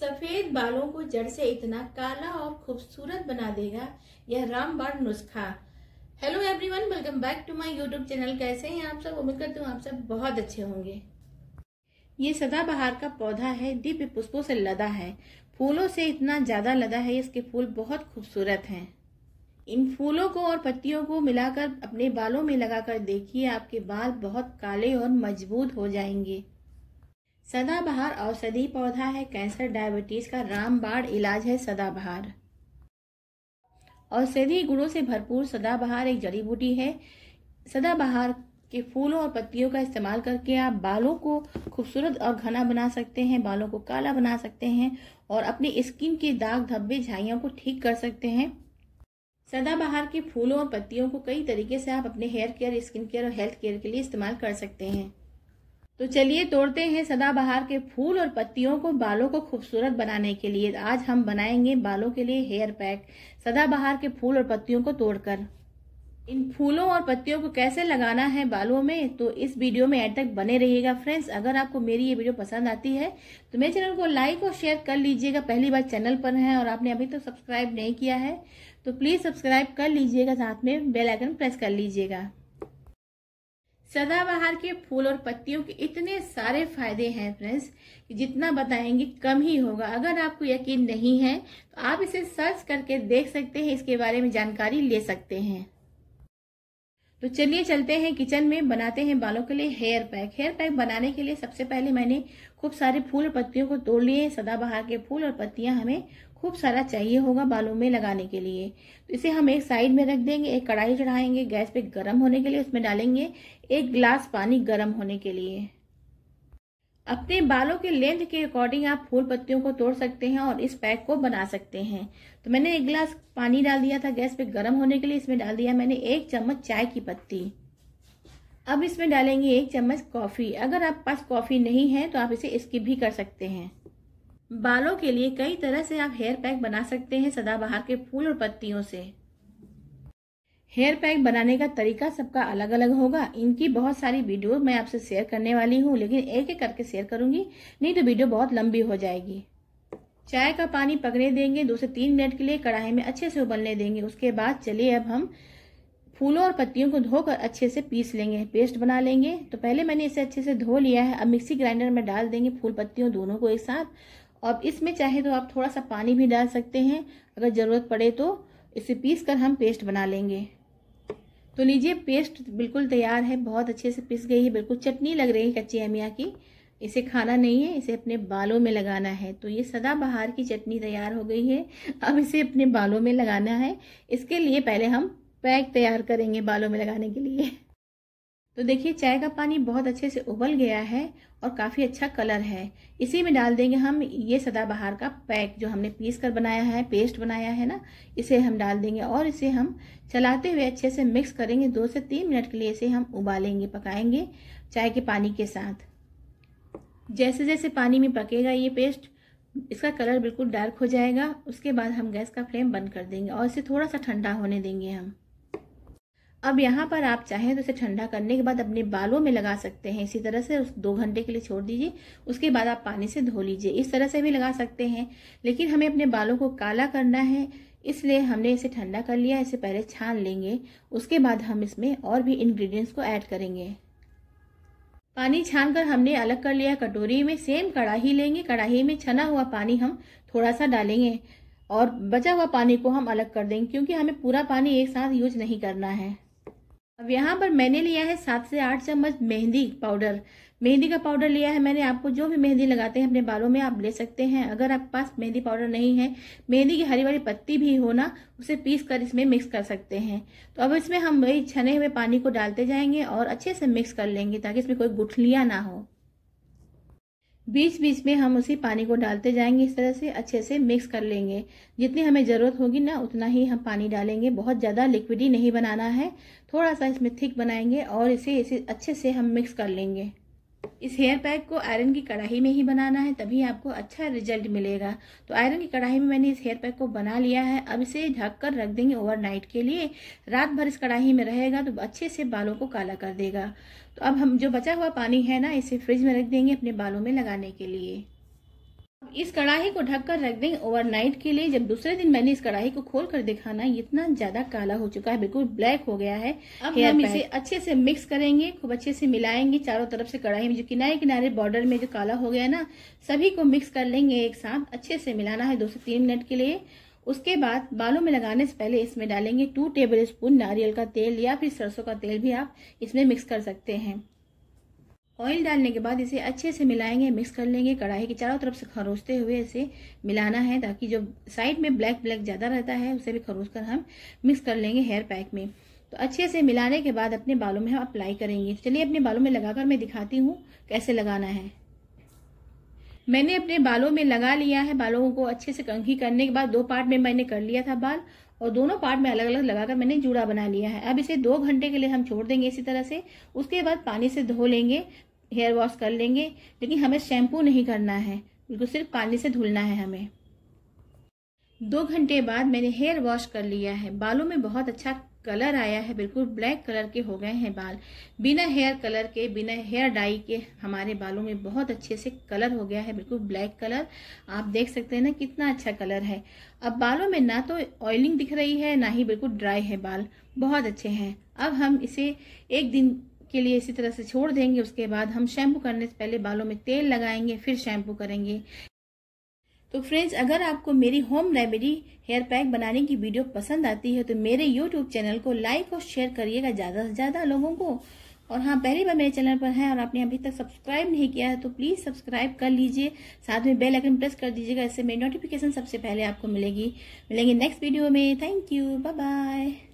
सफेद बालों को जड़ से इतना काला और खूबसूरत बना देगा यह रामबाण नुस्खा hello everyone welcome back to my YouTube channel कैसे हैं आप सब उम्मीद करती हूँ आप सब बहुत अच्छे होंगे ये सदाबहार का पौधा है दिव्य पुष्पों से लदा है फूलों से इतना ज़्यादा लदा है इसके फूल बहुत खूबसूरत हैं इन फूलों को और पत्तियों को मिलाकर अपने बालों में लगाकर देखिए आपके बाल बहुत काले और मजबूत हो जाएंगे सदाबहार औषधि पौधा है कैंसर डायबिटीज का रामबाण इलाज है सदाबहार औषधि गुणों से भरपूर सदाबहार एक जड़ी बूटी है सदाबहार के फूलों और पत्तियों का इस्तेमाल करके आप बालों को खूबसूरत और घना बना सकते हैं बालों को काला बना सकते हैं और अपनी स्किन के दाग धब्बे झाइयों को ठीक कर सकते हैं सदाबहार के फूलों और पत्तियों को कई तरीके से आप अपने हेयर केयर स्किन केयर और हेल्थ केयर के लिए इस्तेमाल कर सकते हैं तो चलिए तोड़ते हैं सदाबहार के फूल और पत्तियों को बालों को खूबसूरत बनाने के लिए आज हम बनाएंगे बालों के लिए हेयर पैक सदाबहार के फूल और पत्तियों को तोड़कर इन फूलों और पत्तियों को कैसे लगाना है बालों में तो इस वीडियो में एंड तक बने रहिएगा फ्रेंड्स अगर आपको मेरी ये वीडियो पसंद आती है तो मेरे चैनल को लाइक और शेयर कर लीजिएगा पहली बार चैनल पर है और आपने अभी तक तो सब्सक्राइब नहीं किया है तो प्लीज़ सब्सक्राइब कर लीजिएगा साथ में बेल आइकन प्रेस कर लीजिएगा सदाबहार के फूल और पत्तियों के इतने सारे फायदे हैं फ्रेंड्स कि जितना बताएंगे कम ही होगा अगर आपको यकीन नहीं है तो आप इसे सर्च करके देख सकते हैं इसके बारे में जानकारी ले सकते हैं तो चलिए चलते हैं किचन में बनाते हैं बालों के लिए हेयर पैक हेयर पैक बनाने के लिए सबसे पहले मैंने खूब सारे फूल और पत्तियों को तोड़ लिए सदाबहार के फूल और पत्तियां हमें खूब सारा चाहिए होगा बालों में लगाने के लिए तो इसे हम एक साइड में रख देंगे एक कढ़ाई चढ़ाएंगे गैस पे गर्म होने के लिए उसमें डालेंगे एक गिलास पानी गर्म होने के लिए अपने बालों के लेंथ के अकॉर्डिंग आप फूल पत्तियों को तोड़ सकते हैं और इस पैक को बना सकते हैं तो मैंने एक गिलास पानी डाल दिया था गैस पे गर्म होने के लिए इसमें डाल दिया मैंने एक चम्मच चाय की पत्ती अब इसमें डालेंगे एक चम्मच कॉफ़ी अगर आप पास कॉफ़ी नहीं है तो आप इसे स्किप भी कर सकते हैं बालों के लिए कई तरह से आप हेयर पैक बना सकते हैं सदाबहार के फूल और पत्तियों से हेयर पैक बनाने का तरीका सबका अलग अलग होगा इनकी बहुत सारी वीडियो मैं आपसे शेयर करने वाली हूँ लेकिन एक एक करके शेयर करूंगी नहीं तो वीडियो बहुत लंबी हो जाएगी चाय का पानी पकने देंगे दो से तीन मिनट के लिए कढ़ाई में अच्छे से उबलने देंगे उसके बाद चलिए अब हम फूलों और पत्तियों को धोकर अच्छे से पीस लेंगे पेस्ट बना लेंगे तो पहले मैंने इसे अच्छे से धो लिया है अब मिक्सी ग्राइंडर में डाल देंगे फूल पत्तियों दोनों को एक साथ और इसमें चाहे तो आप थोड़ा सा पानी भी डाल सकते हैं अगर ज़रूरत पड़े तो इसे पीस कर हम पेस्ट बना लेंगे तो लीजिए पेस्ट बिल्कुल तैयार है बहुत अच्छे से पिस गई है बिल्कुल चटनी लग रही है कच्ची अमिया की इसे खाना नहीं है इसे अपने बालों में लगाना है तो ये सदाबहार की चटनी तैयार हो गई है अब इसे अपने बालों में लगाना है इसके लिए पहले हम पैक तैयार करेंगे बालों में लगाने के लिए तो देखिए चाय का पानी बहुत अच्छे से उबल गया है और काफ़ी अच्छा कलर है इसी में डाल देंगे हम ये सदाबहार का पैक जो हमने पीस कर बनाया है पेस्ट बनाया है ना इसे हम डाल देंगे और इसे हम चलाते हुए अच्छे से मिक्स करेंगे दो से तीन मिनट के लिए इसे हम उबालेंगे पकाएंगे चाय के पानी के साथ जैसे जैसे पानी में पकेगा ये पेस्ट इसका कलर बिल्कुल डार्क हो जाएगा उसके बाद हम गैस का फ्लेम बंद कर देंगे और इसे थोड़ा सा ठंडा होने देंगे हम अब यहाँ पर आप चाहें तो इसे ठंडा करने के बाद अपने बालों में लगा सकते हैं इसी तरह से उस दो घंटे के लिए छोड़ दीजिए उसके बाद आप पानी से धो लीजिए इस तरह से भी लगा सकते हैं लेकिन हमें अपने बालों को काला करना है इसलिए हमने इसे ठंडा कर लिया इसे पहले छान लेंगे उसके बाद हम इसमें और भी इन्ग्रीडियंट्स को ऐड करेंगे पानी छान कर हमने अलग कर लिया कटोरी में सेम कढ़ाही लेंगे कढ़ाही में छना हुआ पानी हम थोड़ा सा डालेंगे और बचा हुआ पानी को हम अलग कर देंगे क्योंकि हमें पूरा पानी एक साथ यूज नहीं करना है अब यहाँ पर मैंने लिया है सात से आठ चम्मच मेहंदी पाउडर मेहंदी का पाउडर लिया है मैंने आपको जो भी मेहंदी लगाते हैं अपने बालों में आप ले सकते हैं अगर आपके पास मेहंदी पाउडर नहीं है मेहंदी की हरी वाली पत्ती भी हो ना उसे पीस कर इसमें मिक्स कर सकते हैं तो अब इसमें हम वही छने हुए पानी को डालते जाएंगे और अच्छे से मिक्स कर लेंगे ताकि इसमें कोई गुठलियाँ ना हो बीच बीच में हम उसी पानी को डालते जाएंगे इस तरह से अच्छे से मिक्स कर लेंगे जितनी हमें ज़रूरत होगी ना उतना ही हम पानी डालेंगे बहुत ज़्यादा लिक्विडी नहीं बनाना है थोड़ा सा इसमें थिक बनाएंगे और इसे इसे अच्छे से हम मिक्स कर लेंगे इस हेयर पैक को आयरन की कढ़ाई में ही बनाना है तभी आपको अच्छा रिजल्ट मिलेगा तो आयरन की कढ़ाई में मैंने इस हेयर पैक को बना लिया है अब इसे ढक कर रख देंगे ओवरनाइट के लिए रात भर इस कढ़ाई में रहेगा तो अच्छे से बालों को काला कर देगा तो अब हम जो बचा हुआ पानी है ना इसे फ्रिज में रख देंगे अपने बालों में लगाने के लिए इस कढ़ाई को ढककर रख देंगे ओवरनाइट के लिए जब दूसरे दिन मैंने इस कढ़ाई को खोल कर दिखाना इतना ज्यादा काला हो चुका है बिल्कुल ब्लैक हो गया है अब हम इसे अच्छे से मिक्स करेंगे खूब अच्छे से मिलाएंगे चारों तरफ से कढ़ाई में जो किनारे किनारे बॉर्डर में जो काला हो गया ना सभी को मिक्स कर लेंगे एक साथ अच्छे से मिलाना है दो से तीन मिनट के लिए उसके बाद बालों में लगाने से पहले इसमें डालेंगे टू टेबल स्पून नारियल का तेल या फिर सरसों का तेल भी आप इसमें मिक्स कर सकते हैं ऑयल डालने के बाद इसे अच्छे से मिलाएंगे मिक्स कर लेंगे कढ़ाई के चारों तरफ से खरोचते हुए इसे मिलाना है ताकि जो साइड में ब्लैक ब्लैक ज़्यादा रहता है उसे भी खरोच कर हम मिक्स कर लेंगे हेयर पैक में तो अच्छे से मिलाने के बाद अपने बालों में हम अप्लाई करेंगे तो चलिए अपने बालों में लगाकर मैं दिखाती हूँ कैसे लगाना है मैंने अपने बालों में लगा लिया है बालों को अच्छे से कंघी करने के बाद दो पार्ट में मैंने कर लिया था बाल और दोनों पार्ट में अलग अलग लगाकर मैंने जूड़ा बना लिया है अब इसे दो घंटे के लिए हम छोड़ देंगे इसी तरह से उसके बाद पानी से धो लेंगे हेयर वॉश कर लेंगे लेकिन हमें शैम्पू नहीं करना है बिल्कुल सिर्फ पानी से धुलना है हमें दो घंटे बाद मैंने हेयर वॉश कर लिया है बालों में बहुत अच्छा कलर आया है बिल्कुल ब्लैक कलर के हो गए हैं बाल बिना हेयर कलर के बिना हेयर डाई के हमारे बालों में बहुत अच्छे से कलर हो गया है बिल्कुल ब्लैक कलर आप देख सकते हैं ना कितना अच्छा कलर है अब बालों में ना तो ऑयलिंग दिख रही है ना ही बिल्कुल ड्राई है बाल बहुत अच्छे हैं अब हम इसे एक दिन के लिए इसी तरह से छोड़ देंगे उसके बाद हम शैम्पू करने से पहले बालों में तेल लगाएंगे फिर शैम्पू करेंगे तो फ्रेंड्स अगर आपको मेरी होम रेमेडी हेयर पैक बनाने की वीडियो पसंद आती है तो मेरे यूट्यूब चैनल को लाइक और शेयर करिएगा ज़्यादा से ज़्यादा लोगों को और हाँ पहली बार मेरे चैनल पर है और आपने अभी तक सब्सक्राइब नहीं किया है तो प्लीज़ सब्सक्राइब कर लीजिए साथ में बेल आइकन प्रेस कर दीजिएगा इससे मेरी नोटिफिकेशन सबसे पहले आपको मिलेगी मिलेंगे नेक्स्ट वीडियो में थैंक यू बाय बाय